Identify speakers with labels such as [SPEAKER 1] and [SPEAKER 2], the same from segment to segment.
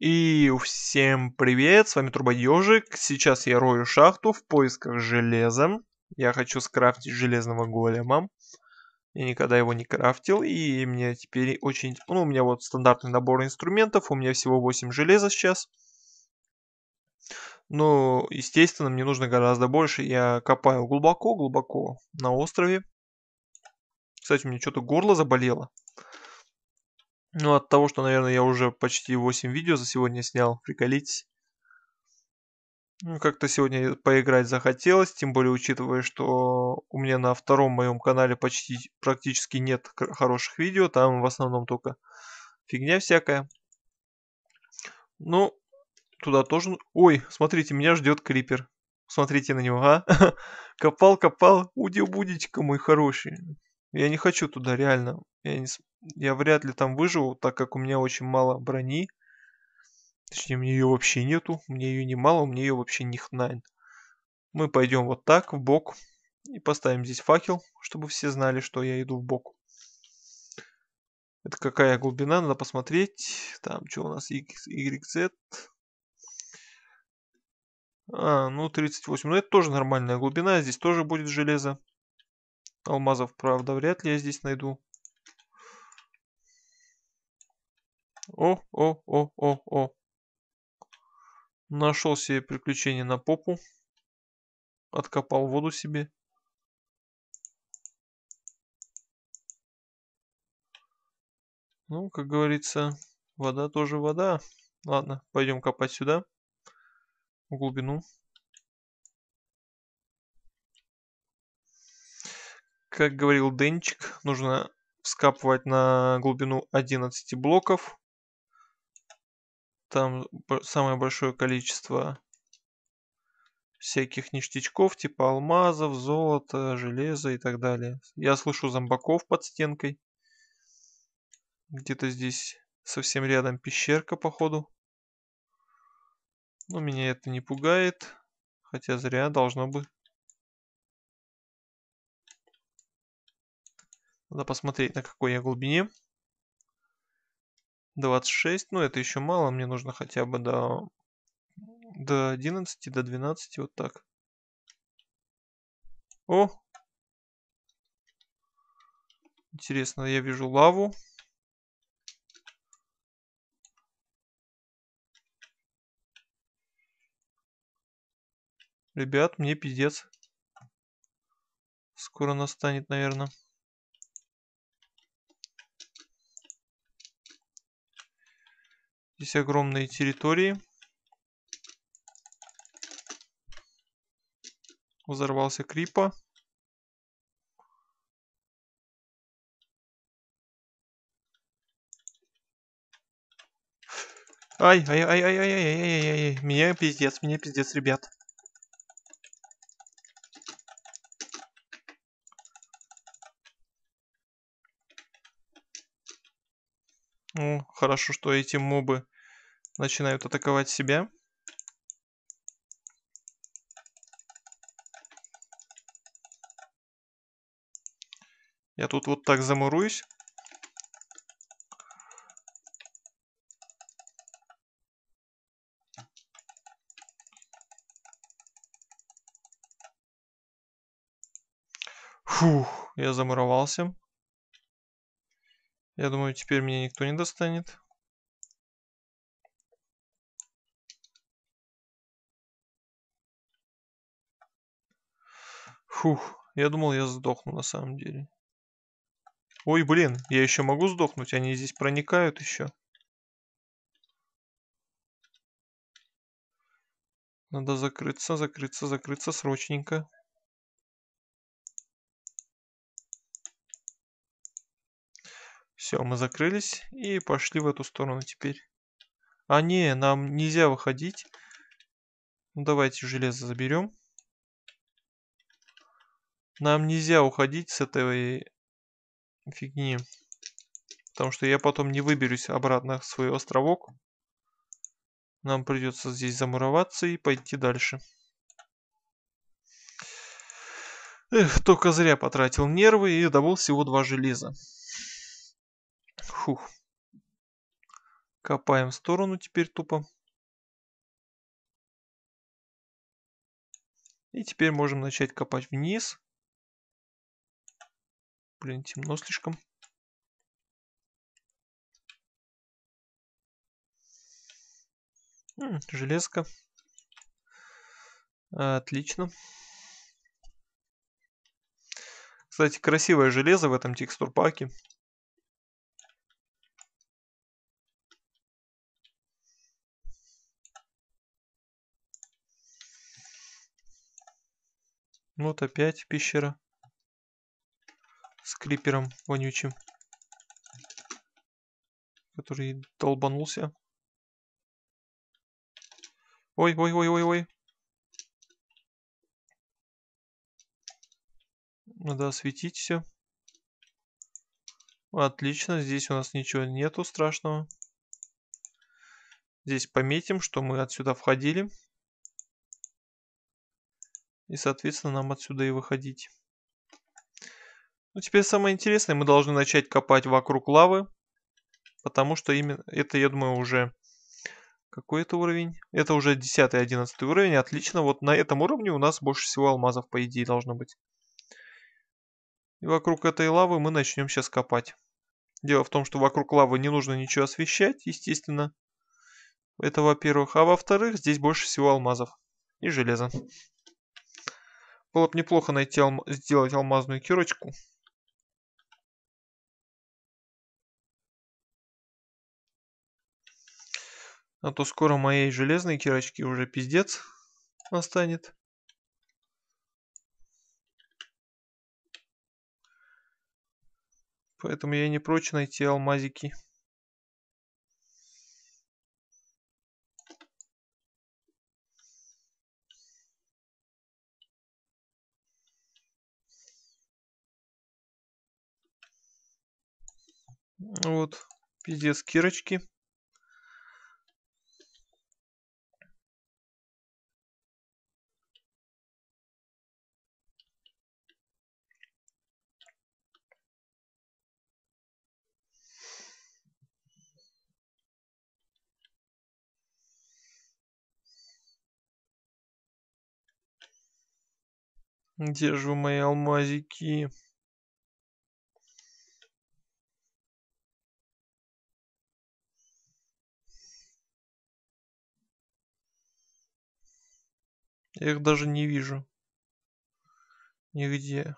[SPEAKER 1] И всем привет, с вами Трубодежик. Сейчас я рою шахту в поисках железа. Я хочу скрафтить железного голема. Я никогда его не крафтил, и мне теперь очень... Ну, у меня вот стандартный набор инструментов, у меня всего 8 железа сейчас. Но, естественно, мне нужно гораздо больше. Я копаю глубоко-глубоко на острове. Кстати, у меня что-то горло заболело. Ну, от того, что, наверное, я уже почти 8 видео за сегодня снял, приколитесь. Ну, как-то сегодня поиграть захотелось, тем более учитывая, что у меня на втором моем канале почти практически нет хороших видео, там в основном только фигня всякая. Ну, туда тоже... Ой, смотрите, меня ждет крипер. Смотрите на него, а? Копал, копал, удебудечка мой хороший. Я не хочу туда, реально. Я не, я вряд ли там выживу, так как у меня очень мало брони. Точнее, мне ее вообще нету, мне ее не мало, мне ее вообще не хрена. Мы пойдем вот так, в бок, и поставим здесь факел, чтобы все знали, что я иду в бок. Это какая глубина, надо посмотреть. Там, что у нас, YZ. А, ну 38, ну это тоже нормальная глубина, здесь тоже будет железо. Алмазов, правда, вряд ли я здесь найду. О-о-о-о-о. Нашел себе приключение на попу. Откопал воду себе. Ну, как говорится, вода тоже вода. Ладно, пойдем копать сюда. В глубину. Как говорил Денчик, нужно вскапывать на глубину 11 блоков там самое большое количество всяких ништячков, типа алмазов, золота, железа и так далее. Я слышу зомбаков под стенкой. Где-то здесь совсем рядом пещерка, походу. Но меня это не пугает. Хотя зря должно бы. Надо посмотреть, на какой я глубине. 26, ну это еще мало, мне нужно хотя бы до, до 11, до 12, вот так. О! Интересно, я вижу лаву.
[SPEAKER 2] Ребят, мне пиздец.
[SPEAKER 1] Скоро настанет, наверное. Здесь огромные территории.
[SPEAKER 2] Взорвался Крипа. Ай, ай, ай, ай, ай, ай, ай, ай, ай, ай,
[SPEAKER 1] меня пиздец, меня пиздец, ребят. Ну, хорошо, что эти мобы начинают атаковать себя. Я тут вот так замуруюсь. Фух, я замуровался. Я думаю, теперь
[SPEAKER 2] меня никто не достанет. Фух,
[SPEAKER 1] я думал, я сдохну на самом деле. Ой, блин, я еще могу сдохнуть, они здесь проникают еще. Надо закрыться, закрыться, закрыться срочненько. Все, мы закрылись и пошли в эту сторону теперь. А не, нам нельзя выходить. Ну, давайте железо заберем. Нам нельзя уходить с этой фигни. Потому что я потом не выберусь обратно в свой островок. Нам придется здесь замуроваться и пойти дальше. Эх, только зря потратил нервы и добыл всего два железа. Фух. Копаем в сторону теперь тупо.
[SPEAKER 2] И теперь можем начать копать вниз. Блин, темно слишком. М -м, железка. Отлично. Кстати, красивое железо в этом текстур-паке. Вот опять пещера
[SPEAKER 1] с крипером вонючим,
[SPEAKER 2] который долбанулся. Ой, ой, ой, ой, ой.
[SPEAKER 1] Надо осветить все. Отлично, здесь у нас ничего нету страшного. Здесь пометим, что мы отсюда входили. И, соответственно, нам отсюда и выходить. Ну, теперь самое интересное, мы должны начать копать вокруг лавы, потому что именно это, я думаю, уже... Какой это уровень? Это уже 10-11 уровень, отлично. Вот на этом уровне у нас больше всего алмазов, по идее, должно быть. И вокруг этой лавы мы начнем сейчас копать. Дело в том, что вокруг лавы не нужно ничего освещать, естественно. Это во-первых. А во-вторых, здесь больше всего алмазов и железа. Было бы неплохо найти алм... сделать
[SPEAKER 2] алмазную кирочку. А то скоро моей железной кирочки
[SPEAKER 1] уже пиздец останет,
[SPEAKER 2] Поэтому я не прочь найти алмазики. Вот, пиздец, кирочки. Где же вы мои алмазики? Я их даже не вижу. Нигде.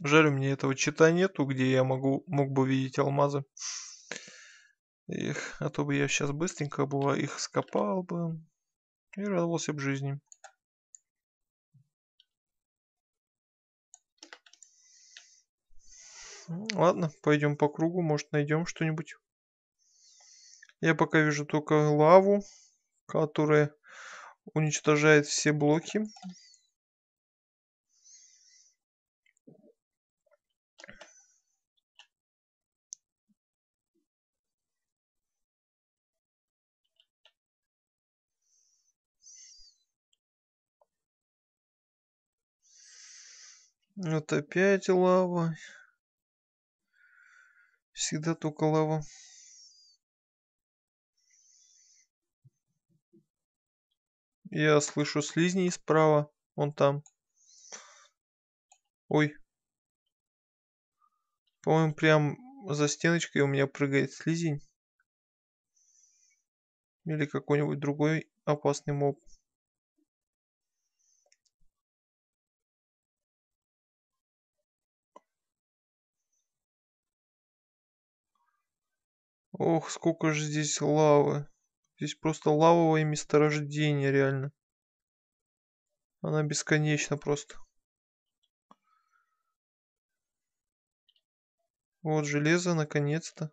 [SPEAKER 1] Жаль, у меня этого чита нету, где я могу, мог бы видеть алмазы. Их, а то бы я сейчас быстренько бы их скопал бы и радовался бы жизни. Ладно, пойдем по кругу, может найдем что-нибудь. Я пока вижу только лаву, которая
[SPEAKER 2] уничтожает все блоки. Вот опять лава. Всегда
[SPEAKER 1] только лава. Я слышу слизней справа, он там. Ой. По-моему, прям за стеночкой у
[SPEAKER 2] меня прыгает слизень. Или какой-нибудь другой опасный моб. Ох, сколько же здесь лавы. Здесь просто лавовое
[SPEAKER 1] месторождение, реально. Она бесконечна просто. Вот железо, наконец-то.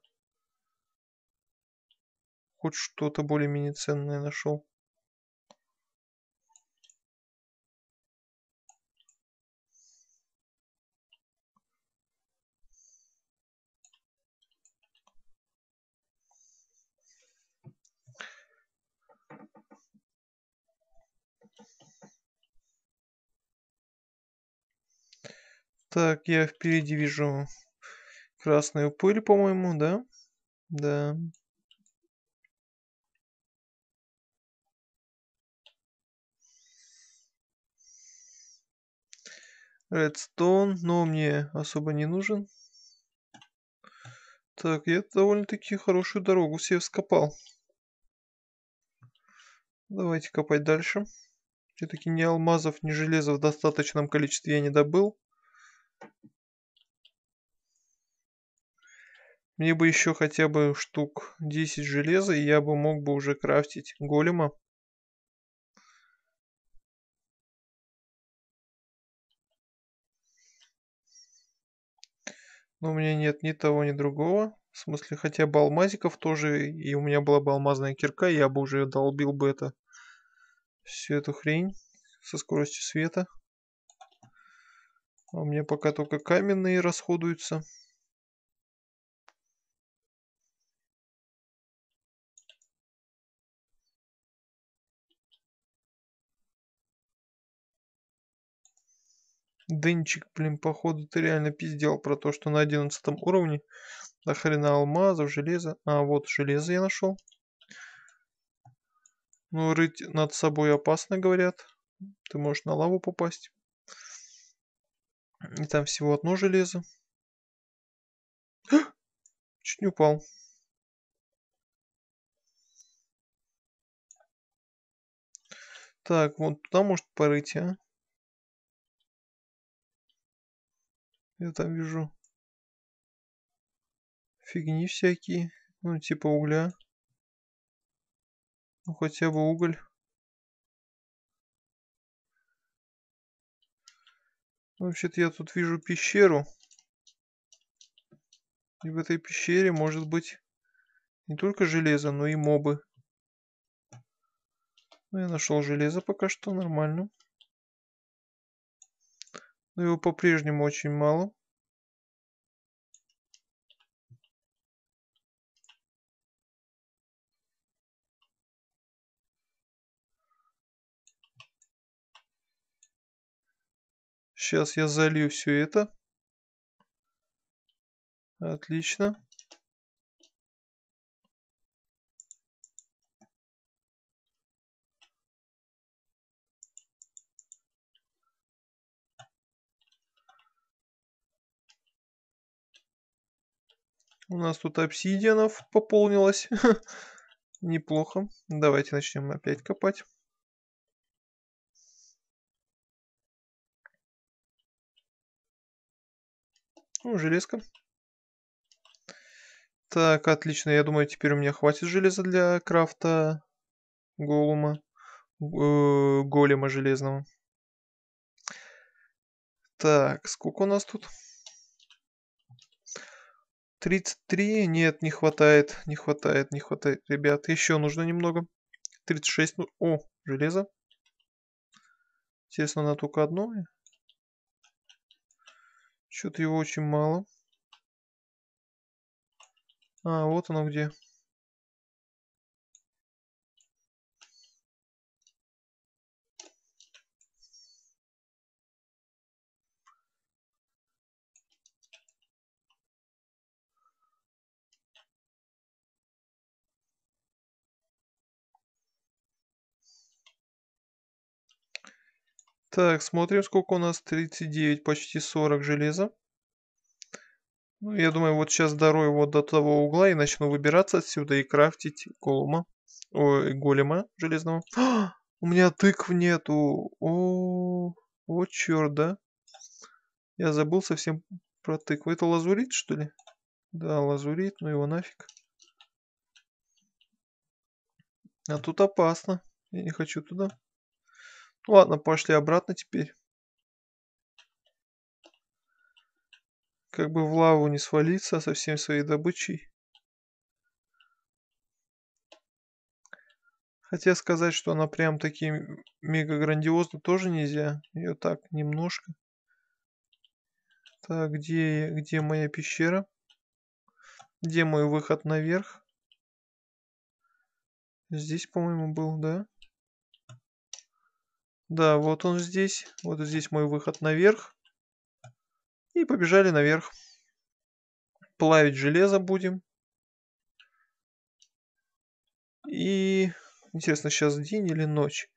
[SPEAKER 2] Хоть что-то более-менее ценное нашел.
[SPEAKER 1] Так, я впереди вижу красную пыль, по-моему, да? Да. Редстоун, но мне особо не нужен. Так, я довольно-таки хорошую дорогу себе вскопал. Давайте копать дальше. Все-таки ни алмазов, ни железа в достаточном количестве я не добыл. Мне бы еще хотя бы штук 10 железа, и я бы мог бы уже крафтить голема.
[SPEAKER 2] Но у меня нет ни того, ни другого. В
[SPEAKER 1] смысле, хотя бы алмазиков тоже, и у меня была бы алмазная кирка, я бы уже долбил бы это, всю эту хрень со скоростью света.
[SPEAKER 2] А у меня пока только каменные расходуются.
[SPEAKER 1] Дынчик, блин, походу ты реально пиздел про то, что на одиннадцатом уровне до хрена алмазов, железа. А, вот железо я нашел. Ну, рыть над собой опасно, говорят. Ты можешь на лаву попасть.
[SPEAKER 2] И там всего одно железо. Чуть не упал. Так, вот туда может порыть, а? Я там вижу фигни всякие. Ну, типа угля. Ну, хотя бы уголь. Вообще-то я тут вижу пещеру. И в этой пещере может
[SPEAKER 1] быть не только железо, но и мобы. Ну, я нашел железо пока что, нормально. Но его
[SPEAKER 2] по-прежнему очень мало. Сейчас я залью все это. Отлично. У нас тут обсидианов пополнилось. Неплохо. Давайте начнем опять копать. Ну, железка.
[SPEAKER 1] Так, отлично. Я думаю, теперь у меня хватит железа для крафта голума. Э, голема железного. Так, сколько у нас тут? 33. Нет, не хватает, не хватает, не хватает. Ребят, еще нужно немного. 36. Ну, о, железо. Естественно, на только одно.
[SPEAKER 2] Что-то его очень мало. А, вот оно где. Так, смотрим, сколько у нас 39,
[SPEAKER 1] почти 40 железа. Ну, я думаю, вот сейчас дару его до того угла и начну выбираться отсюда и крафтить голема. Ой, голема железного. А, у меня тыкв нету. О, вот черт, да? Я забыл совсем про тыкву. Это лазурит, что ли? Да, лазурит, ну его нафиг. А тут опасно. Я не хочу туда. Ладно, пошли обратно теперь. Как бы в лаву не свалиться со всем своей добычей. Хотя сказать, что она прям таким мега грандиозна тоже нельзя. Ее так, немножко. Так, где, где моя пещера? Где мой выход наверх? Здесь, по-моему, был, да? Да, вот он здесь. Вот здесь мой выход наверх. И побежали наверх. Плавить железо будем.
[SPEAKER 2] И интересно, сейчас день или ночь?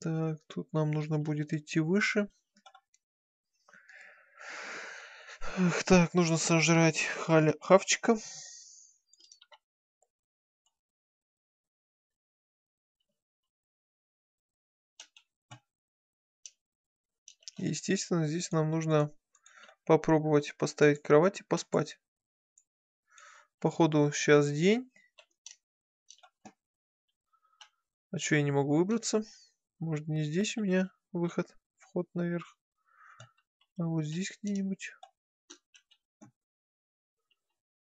[SPEAKER 2] Так, тут нам нужно будет идти выше. Так, нужно сожрать хавчика. естественно, здесь нам нужно попробовать поставить кровать и поспать.
[SPEAKER 1] Походу сейчас день. А что я не могу выбраться?
[SPEAKER 2] Может не здесь у меня выход, вход наверх. А вот здесь где-нибудь.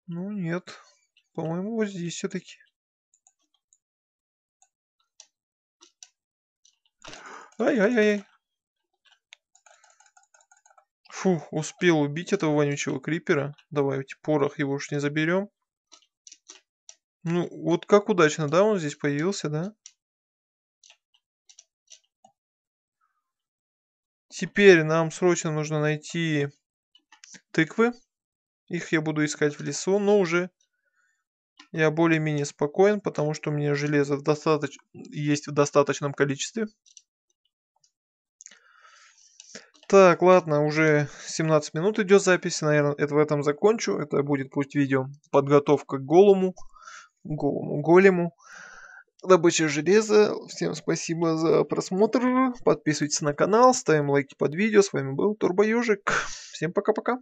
[SPEAKER 2] Ну нет. По-моему, вот здесь все-таки. Ай-яй-яй.
[SPEAKER 1] Фу, успел убить этого вонючего крипера. Давайте порох его уж не заберем. Ну, вот как удачно, да, он здесь появился, да? Теперь нам срочно нужно найти тыквы. Их я буду искать в лесу, но уже я более-менее спокоен, потому что у меня железо в достаточ... есть в достаточном количестве. Так, ладно, уже 17 минут идет запись, наверное, это в этом закончу. Это будет пусть видео подготовка к голому, голому голему. Добыча железа. Всем спасибо за просмотр. Подписывайтесь на канал, ставим лайки под видео. С вами был Турбо Всем пока-пока.